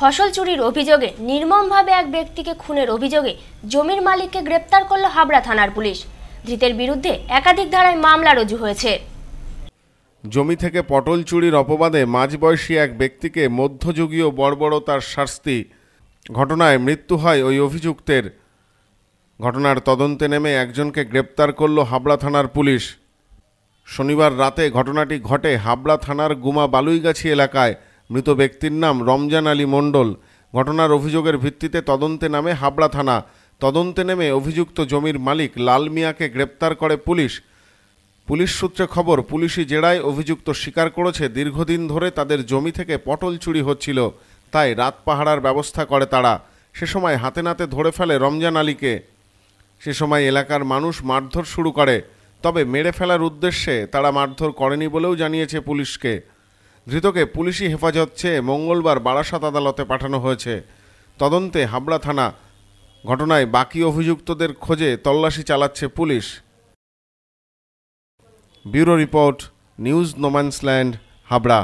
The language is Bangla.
ফসল চুরির অভিযোগে নির্মমভাবে এক ব্যক্তিকে খুনের অভিযোগে জমির মালিককে গ্রেপ্তার করল হাবড়া থানার পুলিশ ধৃতের বিরুদ্ধে একাধিক ধারায় মামলা রুজু হয়েছে জমি থেকে পটল চুরির অপবাদে মাঝবয়সী এক ব্যক্তিকে মধ্যযুগীয় বর্বরতার শাস্তি ঘটনায় মৃত্যু হয় ওই অভিযুক্তের ঘটনার তদন্তে নেমে একজনকে গ্রেপ্তার করল হাবড়া থানার পুলিশ শনিবার রাতে ঘটনাটি ঘটে হাবড়া থানার গুমা বালুইগাছি এলাকায় মৃত ব্যক্তির নাম রমজান আলী মণ্ডল ঘটনার অভিযোগের ভিত্তিতে তদন্তে নামে হাবড়া থানা তদন্তে নেমে অভিযুক্ত জমির মালিক লাল মিয়াকে গ্রেপ্তার করে পুলিশ পুলিশ সূত্রে খবর পুলিশি জেরায় অভিযুক্ত স্বীকার করেছে দীর্ঘদিন ধরে তাদের জমি থেকে পটল চুরি হচ্ছিল তাই রাত পাহারার ব্যবস্থা করে তারা সে সময় হাতে নাতে ধরে ফেলে রমজান আলীকে সে সময় এলাকার মানুষ মারধর শুরু করে তবে মেরে ফেলার উদ্দেশ্যে তারা মারধর করেনি বলেও জানিয়েছে পুলিশকে ধৃতকে পুলিশি হেফাজত চেয়ে মঙ্গলবার বারাসাত আদালতে পাঠানো হয়েছে তদন্তে হাবড়া থানা ঘটনায় বাকি অভিযুক্তদের খোঁজে তল্লাশি চালাচ্ছে police bureau report news no man's land Habra